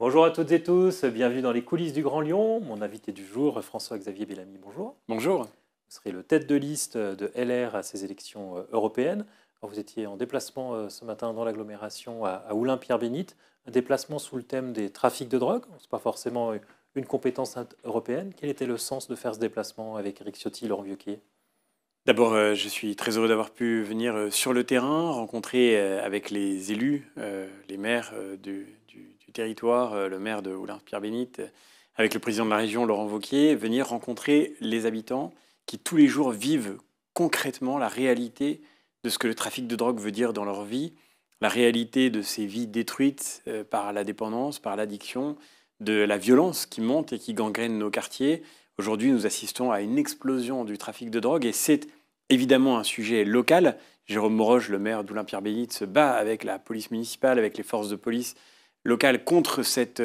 Bonjour à toutes et tous, bienvenue dans les coulisses du Grand Lyon. Mon invité du jour, François-Xavier Bellamy, bonjour. Bonjour. Vous serez le tête de liste de LR à ces élections euh, européennes. vous étiez en déplacement euh, ce matin dans l'agglomération à Oulin-Pierre-Bénite, un déplacement sous le thème des trafics de drogue. Ce n'est pas forcément une compétence européenne. Quel était le sens de faire ce déplacement avec Eric Ciotti, Laurent Vioquet D'abord, euh, je suis très heureux d'avoir pu venir sur le terrain, rencontrer avec les élus, les maires du, territoire, euh, le maire de Oulin, Pierre Bénite, euh, avec le président de la région, Laurent Vauquier, venir rencontrer les habitants qui tous les jours vivent concrètement la réalité de ce que le trafic de drogue veut dire dans leur vie, la réalité de ces vies détruites euh, par la dépendance, par l'addiction, de la violence qui monte et qui gangrène nos quartiers. Aujourd'hui, nous assistons à une explosion du trafic de drogue et c'est évidemment un sujet local. Jérôme Moroche, le maire d'Oulin-Pierre-Bénite, se bat avec la police municipale, avec les forces de police Local contre cette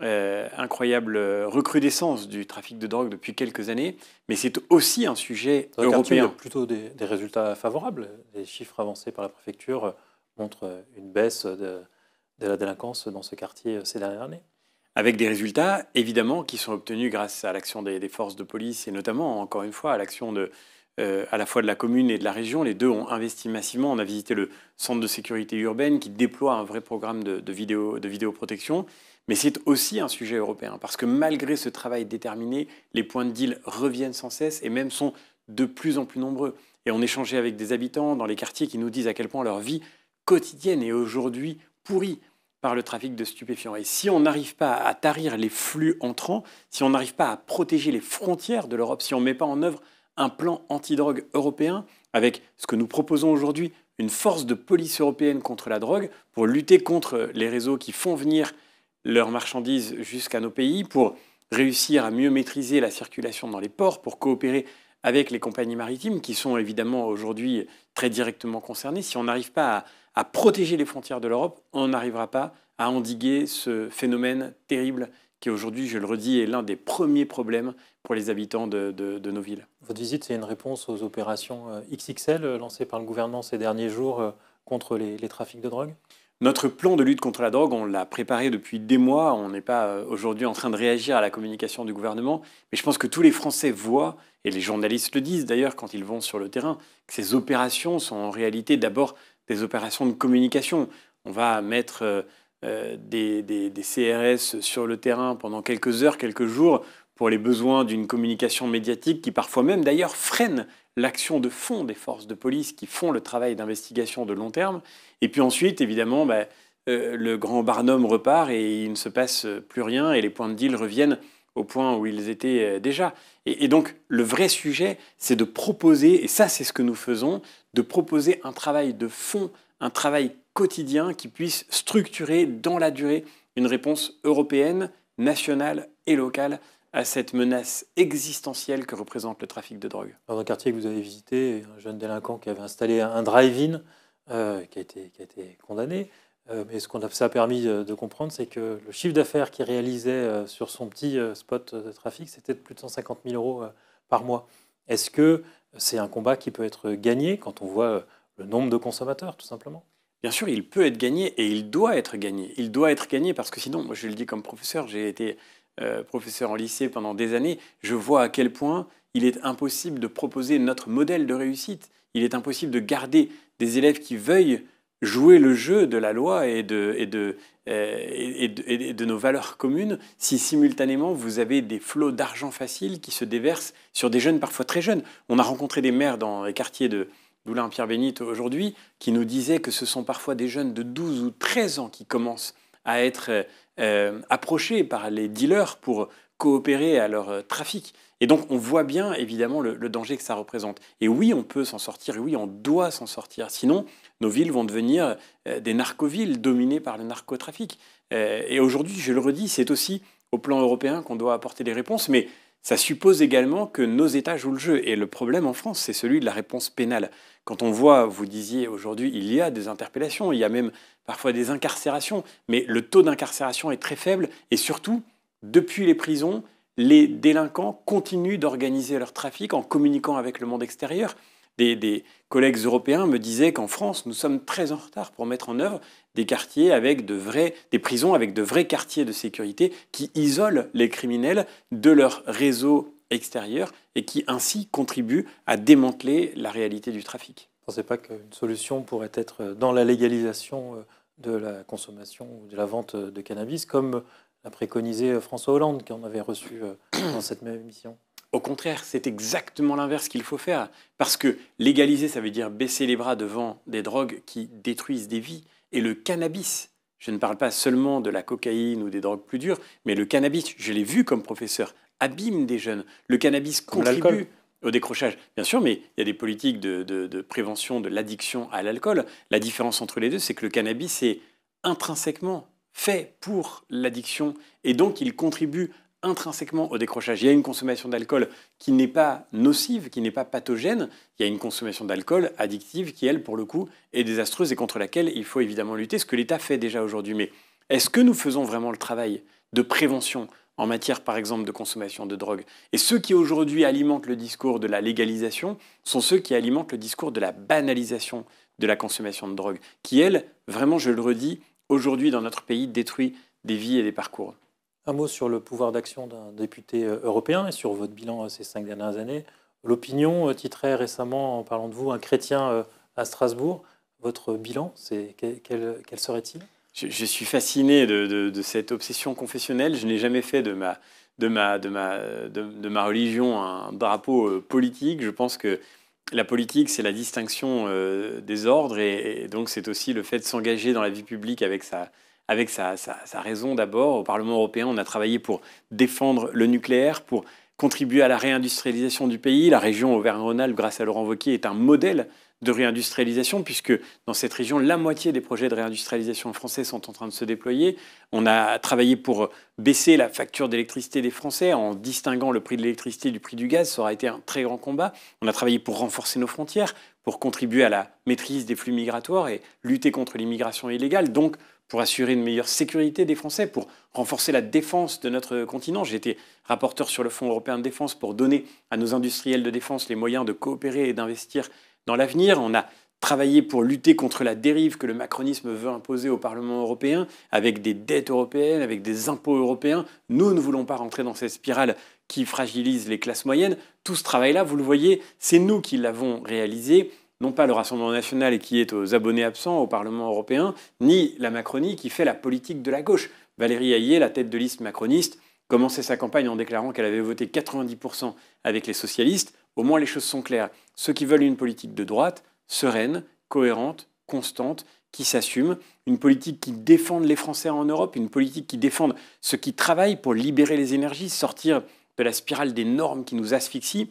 euh, incroyable recrudescence du trafic de drogue depuis quelques années, mais c'est aussi un sujet Dans européen. plutôt des, résultats favorables. Les chiffres avancés par la préfecture montrent une baisse de, la délinquance dans ce quartier ces dernières années. Avec des résultats, évidemment, qui sont obtenus grâce à l'action des, forces de police et notamment, encore une fois, à l'action de, euh, à la fois de la commune et de la région. Les deux ont investi massivement. On a visité le centre de sécurité urbaine qui déploie un vrai programme de, de vidéoprotection. Mais c'est aussi un sujet européen, parce que malgré ce travail déterminé, les points de deal reviennent sans cesse et même sont de plus en plus nombreux. Et on échangeait avec des habitants dans les quartiers qui nous disent à quel point leur vie quotidienne est aujourd'hui pourrie par le trafic de stupéfiants. Et si on n'arrive pas à tarir les flux entrants, si on n'arrive pas à protéger les frontières de l'Europe, si on ne met pas en œuvre un plan antidrogue européen avec ce que nous proposons aujourd'hui, une force de police européenne contre la drogue pour lutter contre les réseaux qui font venir leurs marchandises jusqu'à nos pays, pour réussir à mieux maîtriser la circulation dans les ports, pour coopérer avec les compagnies maritimes qui sont évidemment aujourd'hui très directement concernées. Si on n'arrive pas à, à, protéger les frontières de l'Europe, on n'arrivera pas à endiguer ce phénomène terrible qui aujourd'hui, je le redis, est l'un des premiers problèmes pour les habitants de, nos villes. Votre visite, c'est une réponse aux opérations euh, XXL lancées par le gouvernement ces derniers jours euh, contre les, les trafics de drogue notre plan de lutte contre la drogue, on l'a préparé depuis des mois. On n'est pas euh, aujourd'hui en train de réagir à la communication du gouvernement. Mais je pense que tous les Français voient, et les journalistes le disent d'ailleurs quand ils vont sur le terrain, que ces opérations sont en réalité d'abord des opérations de communication. On va mettre euh, des, CRS sur le terrain pendant quelques heures, quelques jours, pour les besoins d'une communication médiatique qui parfois même d'ailleurs freine l'action de fond des forces de police qui font le travail d'investigation de long terme. Et puis ensuite, évidemment, bah, euh, le grand Barnum repart et il ne se passe plus rien et les points de deal reviennent au point où ils étaient euh, déjà. et donc le vrai sujet, c'est de proposer, et ça c'est ce que nous faisons, de proposer un travail de fond, un travail quotidien qui puisse structurer dans la durée une réponse européenne, nationale et locale à cette menace existentielle que représente le trafic de drogue. Dans un quartier que vous avez visité, un jeune délinquant qui avait installé un drive-in euh, qui, a été, condamné. mais euh, ce qu'on a, ça a permis de comprendre, c'est que le chiffre d'affaires qu'il réalisait euh, sur son petit spot de trafic, c'était de plus de 150 000 euros par mois. Est-ce que c'est un combat qui peut être gagné quand on voit le nombre de consommateurs, tout simplement Bien sûr, il peut être gagné et il doit être gagné. Il doit être gagné parce que sinon, moi je le dis comme professeur, j'ai été euh, professeur en lycée pendant des années, je vois à quel point il est impossible de proposer notre modèle de réussite. Il est impossible de garder des élèves qui veuillent jouer le jeu de la loi et de, nos valeurs communes si simultanément vous avez des flots d'argent faciles qui se déversent sur des jeunes parfois très jeunes. On a rencontré des maires dans les quartiers de, d'Oulin Pierre Bénite aujourd'hui, qui nous disait que ce sont parfois des jeunes de 12 ou 13 ans qui commencent à être euh, euh, approchés par les dealers pour coopérer à leur euh, trafic. Et donc on voit bien évidemment le, danger que ça représente. Et oui, on peut s'en sortir, et oui, on doit s'en sortir. Sinon, nos villes vont devenir des narcovilles dominées par le narcotrafic. et aujourd'hui, je le redis, c'est aussi au plan européen qu'on doit apporter des réponses. Mais ça suppose également que nos États jouent le jeu. Et le problème en France, c'est celui de la réponse pénale. Quand on voit, vous disiez aujourd'hui, il y a des interpellations, il y a même parfois des incarcérations, mais le taux d'incarcération est très faible. Et surtout, depuis les prisons, les délinquants continuent d'organiser leur trafic en communiquant avec le monde extérieur des, collègues européens me disaient qu'en France, nous sommes très en retard pour mettre en œuvre des quartiers avec des prisons avec de vrais quartiers de sécurité qui isolent les criminels de leur réseau extérieur et qui ainsi contribuent à démanteler la réalité du trafic. Vous ne pensez pas qu'une solution pourrait être dans la légalisation euh, de la consommation ou de la vente de cannabis, comme l'a préconisé euh, François Hollande, qui en avait reçu euh, dans cette même émission au contraire, c'est exactement l'inverse qu'il faut faire. Parce que légaliser, ça veut dire baisser les bras devant des drogues qui détruisent des vies. Et le cannabis, je ne parle pas seulement de la cocaïne ou des drogues plus dures, mais le cannabis, je l'ai vu comme professeur, abîme des jeunes. Le cannabis contribue au décrochage. Bien sûr, mais il y a des politiques de, prévention de l'addiction à l'alcool. La différence entre les deux, c'est que le cannabis est intrinsèquement fait pour l'addiction et donc il contribue intrinsèquement au décrochage. Il y a une consommation d'alcool qui n'est pas nocive, qui n'est pas pathogène. Il y a une consommation d'alcool addictive qui, elle, pour le coup, est désastreuse et contre laquelle il faut évidemment lutter, ce que l'État fait déjà aujourd'hui. Mais est-ce que nous faisons vraiment le travail de prévention en matière, par exemple, de consommation de drogue Et ceux qui aujourd'hui alimentent le discours de la légalisation sont ceux qui alimentent le discours de la banalisation de la consommation de drogue, qui, elle, vraiment, je le redis, aujourd'hui dans notre pays, détruit des vies et des parcours. Un mot sur le pouvoir d'action d'un député euh, européen et sur votre bilan euh, ces cinq dernières années. L'opinion euh, titrait récemment, en parlant de vous, un chrétien à Strasbourg. Votre bilan, c'est quel, serait-il je, suis fasciné de, cette obsession confessionnelle. Je n'ai jamais fait de ma, religion un drapeau politique. Je pense que la politique, c'est la distinction des ordres et donc c'est aussi le fait de s'engager dans la vie publique avec sa, avec sa, raison d'abord. Au Parlement européen, on a travaillé pour défendre le nucléaire, pour contribuer à la réindustrialisation du pays. La région Auvergne-Rhône-Alpes, grâce à Laurent Wauquiez, est un modèle de réindustrialisation, puisque dans cette région, la moitié des projets de réindustrialisation français sont en train de se déployer. On a travaillé pour baisser la facture d'électricité des Français en distinguant le prix de l'électricité du prix du gaz. Ça aura été un très grand combat. On a travaillé pour renforcer nos frontières, pour contribuer à la maîtrise des flux migratoires et lutter contre l'immigration illégale. Donc, pour assurer une meilleure sécurité des Français, pour renforcer la défense de notre continent. J'ai été rapporteur sur le Fonds européen de défense pour donner à nos industriels de défense les moyens de coopérer et d'investir dans l'avenir. On a travaillé pour lutter contre la dérive que le macronisme veut imposer au Parlement européen, avec des dettes européennes, avec des impôts européens. Nous ne voulons pas rentrer dans cette spirale qui fragilise les classes moyennes. Tout ce travail-là, vous le voyez, c'est nous qui l'avons réalisé non pas le Rassemblement national qui est aux abonnés absents au Parlement européen, ni la Macronie qui fait la politique de la gauche. Valérie ayer la tête de liste macroniste, commençait sa campagne en déclarant qu'elle avait voté 90% avec les socialistes. Au moins les choses sont claires. Ceux qui veulent une politique de droite, sereine, cohérente, constante, qui s'assume, une politique qui défende les Français en Europe, une politique qui défende ceux qui travaillent pour libérer les énergies, sortir de la spirale des normes qui nous asphyxient,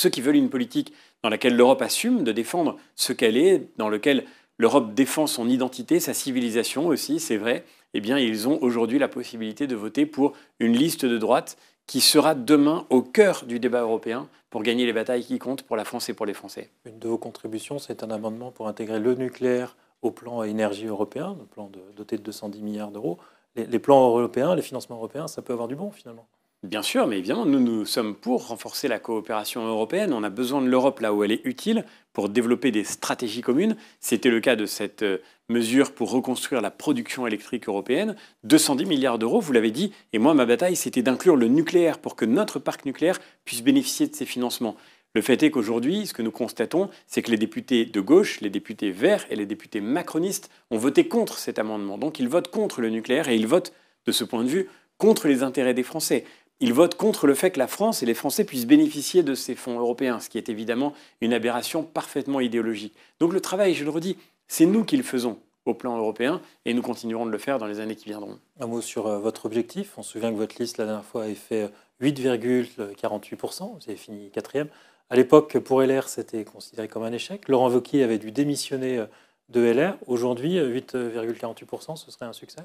ceux qui veulent une politique dans laquelle l'Europe assume de défendre ce qu'elle est, dans lequel l'Europe défend son identité, sa civilisation aussi, c'est vrai, eh bien ils ont aujourd'hui la possibilité de voter pour une liste de droite qui sera demain au cœur du débat européen pour gagner les batailles qui comptent pour la France et pour les Français. Une de vos contributions, c'est un amendement pour intégrer le nucléaire au plan énergie européen, un plan de, doté de 210 milliards d'euros. les plans européens, les financements européens, ça peut avoir du bon finalement. Bien sûr, mais évidemment, nous, nous sommes pour renforcer la coopération européenne. On a besoin de l'Europe là où elle est utile pour développer des stratégies communes. C'était le cas de cette euh, mesure pour reconstruire la production électrique européenne. 210 milliards d'euros, vous l'avez dit. Et moi, ma bataille, c'était d'inclure le nucléaire pour que notre parc nucléaire puisse bénéficier de ces financements. Le fait est qu'aujourd'hui, ce que nous constatons, c'est que les députés de gauche, les députés verts et les députés macronistes ont voté contre cet amendement. Donc ils votent contre le nucléaire et ils votent, de ce point de vue, contre les intérêts des Français il vote contre le fait que la France et les Français puissent bénéficier de ces fonds européens, ce qui est évidemment une aberration parfaitement idéologique. Donc le travail, je le redis, c'est nous qui le faisons au plan européen et nous continuerons de le faire dans les années qui viendront. Un mot sur euh, votre objectif. On se souvient que votre liste la dernière fois avait fait 8,48%. Euh, Vous avez fini quatrième. À l'époque, pour LR, c'était considéré comme un échec. Laurent Wauquiez avait dû démissionner euh, de LR. Aujourd'hui, 8,48%, ce serait un succès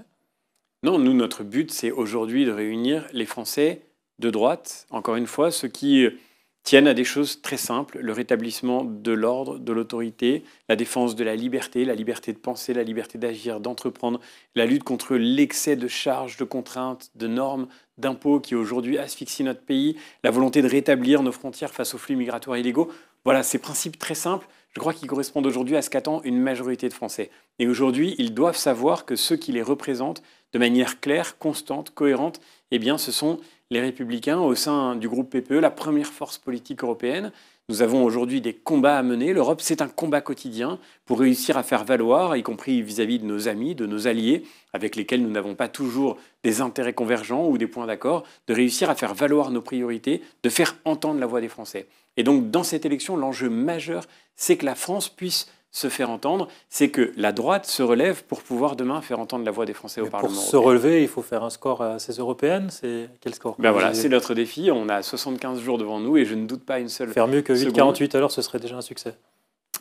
non, nous, notre but, c'est aujourd'hui de réunir les Français de droite, encore une fois, ceux qui tiennent à des choses très simples, le rétablissement de l'ordre, de l'autorité, la défense de la liberté, la liberté de penser, la liberté d'agir, d'entreprendre, la lutte contre l'excès de charges, de contraintes, de normes, d'impôts qui aujourd'hui asphyxient notre pays, la volonté de rétablir nos frontières face aux flux migratoires illégaux. Voilà, ces principes très simples je crois qu'ils correspondent aujourd'hui à ce qu'attend une majorité de Français. Et aujourd'hui, ils doivent savoir que ceux qui les représentent, de manière claire, constante, cohérente, eh bien, ce sont les Républicains au sein du groupe PPE, la première force politique européenne. Nous avons aujourd'hui des combats à mener. L'Europe, c'est un combat quotidien pour réussir à faire valoir, y compris vis-à-vis de nos amis, de nos alliés, avec lesquels nous n'avons pas toujours des intérêts convergents ou des points d'accord, de réussir à faire valoir nos priorités, de faire entendre la voix des Français. Et donc, dans cette élection, l'enjeu majeur, c'est que la France puisse se faire entendre, c'est que la droite se relève pour pouvoir demain faire entendre la voix des Français au Parlement. Pour se relever, il faut faire un score à ces européennes. C'est quel score ben voilà, c'est notre défi. On a 75 jours devant nous et je ne doute pas une seule. Faire mieux que 8,48 alors, ce serait déjà un succès.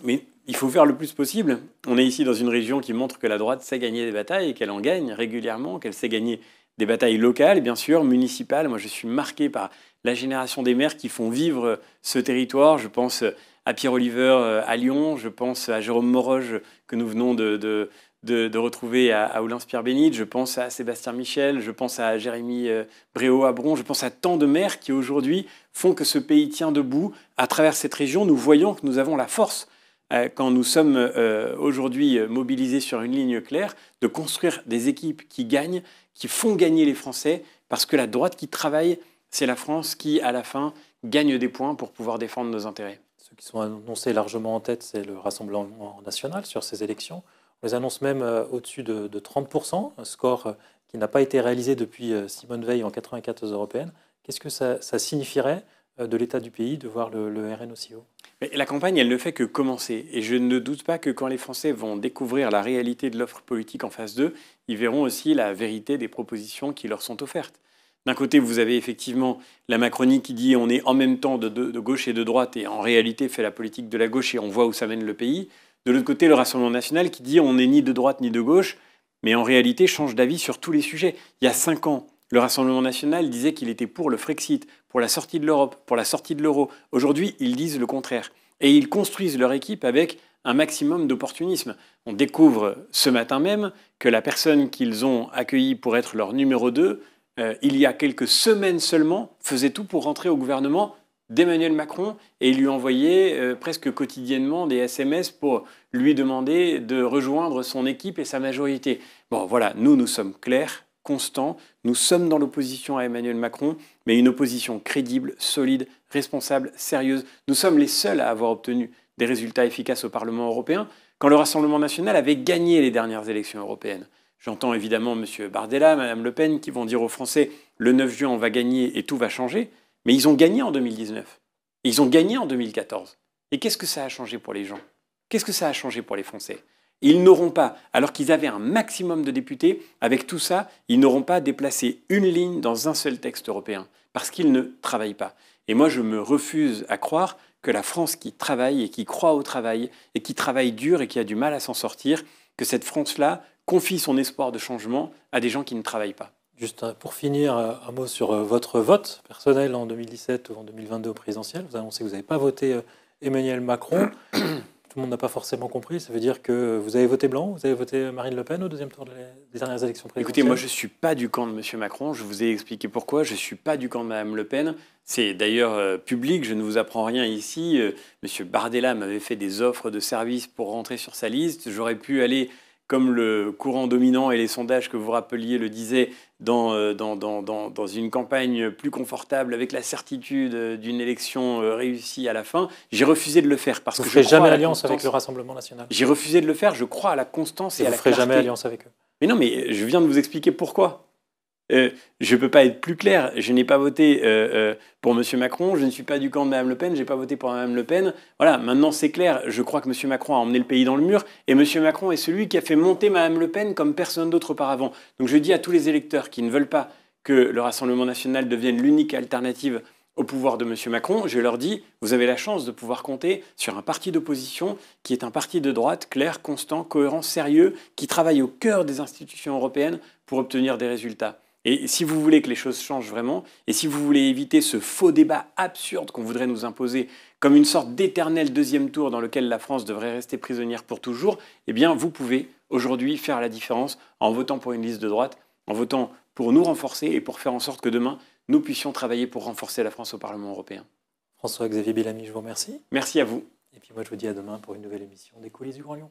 Mais il faut faire le plus possible. On est ici dans une région qui montre que la droite sait gagner des batailles et qu'elle en gagne régulièrement, qu'elle sait gagner des batailles locales, bien sûr, municipales. Moi, je suis marqué par la génération des maires qui font vivre ce territoire. Je pense à Pierre Oliver euh, à Lyon, je pense à Jérôme Moroge que nous venons de, de, de, de retrouver à, à pierre Bénite, je pense à Sébastien Michel, je pense à Jérémy euh, Bréau à Bron, je pense à tant de maires qui aujourd'hui font que ce pays tient debout. À travers cette région, nous voyons que nous avons la force euh, quand nous sommes aujourd'hui mobilisés sur une ligne claire, de construire des équipes qui gagnent, qui font gagner les Français, parce que la droite qui travaille, c'est la France qui, à la fin, gagne des points pour pouvoir défendre nos intérêts qui sont annoncés largement en tête, c'est le Rassemblement national sur ces élections. On les annonce même euh, au-dessus de, 30%, un score euh, qui n'a pas été réalisé depuis euh, Simone Veil en 94 européennes. Qu'est-ce que ça, signifierait de l'état du pays de voir le, RN aussi haut La campagne, elle ne fait que commencer. Et je ne doute pas que quand les Français vont découvrir la réalité de l'offre politique en face d'eux, ils verront aussi la vérité des propositions qui leur sont offertes. D'un côté, vous avez effectivement la Macronie qui dit on est en même temps de, gauche et de droite et en réalité fait la politique de la gauche et on voit où ça mène le pays. De l'autre côté, le Rassemblement national qui dit on n'est ni de droite ni de gauche, mais en réalité change d'avis sur tous les sujets. Il y a cinq ans, le Rassemblement national disait qu'il était pour le Frexit, pour la sortie de l'Europe, pour la sortie de l'euro. Aujourd'hui, ils disent le contraire. Et ils construisent leur équipe avec un maximum d'opportunisme. On découvre ce matin même que la personne qu'ils ont accueillie pour être leur numéro 2 euh, il y a quelques semaines seulement, faisait tout pour rentrer au gouvernement d'Emmanuel Macron et lui envoyait euh, presque quotidiennement des SMS pour lui demander de rejoindre son équipe et sa majorité. Bon, voilà, nous, nous sommes clairs, constants, nous sommes dans l'opposition à Emmanuel Macron, mais une opposition crédible, solide, responsable, sérieuse. Nous sommes les seuls à avoir obtenu des résultats efficaces au Parlement européen quand le Rassemblement national avait gagné les dernières élections européennes. J'entends évidemment M. Bardella, Mme Le Pen qui vont dire aux Français le 9 juin, on va gagner et tout va changer. Mais ils ont gagné en 2019. ils ont gagné en 2014. Et qu'est-ce que ça a changé pour les gens Qu'est-ce que ça a changé pour les Français Ils n'auront pas, alors qu'ils avaient un maximum de députés, avec tout ça, ils n'auront pas déplacé une ligne dans un seul texte européen, parce qu'ils ne travaillent pas. Et moi, je me refuse à croire que la France qui travaille et qui croit au travail, et qui travaille dur et qui a du mal à s'en sortir, que cette France-là, confie son espoir de changement à des gens qui ne travaillent pas. Juste pour finir, euh, un mot sur euh, votre vote personnel en 2017 ou en 2022 au présidentiel. Vous annoncez que vous n'avez pas voté euh, Emmanuel Macron. Tout le monde n'a pas forcément compris. Ça veut dire que vous avez voté blanc, vous avez voté Marine Le Pen au deuxième tour des dernières élections présidentielles. Écoutez, moi je ne suis pas du camp de M. Macron. Je vous ai expliqué pourquoi. Je ne suis pas du camp de Mme Le Pen. C'est d'ailleurs public, je ne vous apprends rien ici. M. Bardella m'avait fait des offres de services pour rentrer sur sa liste. J'aurais pu aller comme le courant dominant et les sondages que vous rappeliez le disaient, dans, euh, dans, une campagne plus confortable, avec la certitude euh, d'une élection euh, réussie à la fin, j'ai refusé de le faire. Parce que je ne jamais alliance avec le Rassemblement national. J'ai refusé de le faire, je crois à la constance et, à la Vous ne ferez jamais alliance avec eux. Mais non, mais je viens de vous expliquer pourquoi. Euh, je ne peux pas être plus clair. Je n'ai pas voté euh, euh, pour M. Macron, je ne suis pas du camp de Mme Le Pen, je n'ai pas voté pour Mme Le Pen. Voilà, maintenant c'est clair. Je crois que M. Macron a emmené le pays dans le mur et M. Macron est celui qui a fait monter Mme Le Pen comme personne d'autre auparavant. Donc je dis à tous les électeurs qui ne veulent pas que le Rassemblement national devienne l'unique alternative au pouvoir de M. Macron, je leur dis, vous avez la chance de pouvoir compter sur un parti d'opposition qui est un parti de droite clair, constant, cohérent, sérieux, qui travaille au cœur des institutions européennes pour obtenir des résultats. Et si vous voulez que les choses changent vraiment, et si vous voulez éviter ce faux débat absurde qu'on voudrait nous imposer comme une sorte d'éternel deuxième tour dans lequel la France devrait rester prisonnière pour toujours, eh bien vous pouvez aujourd'hui faire la différence en votant pour une liste de droite, en votant pour nous renforcer et pour faire en sorte que demain, nous puissions travailler pour renforcer la France au Parlement européen. François-Xavier Bellamy, je vous remercie. Merci à vous. Et puis moi, je vous dis à demain pour une nouvelle émission des coulisses du Grand Lyon.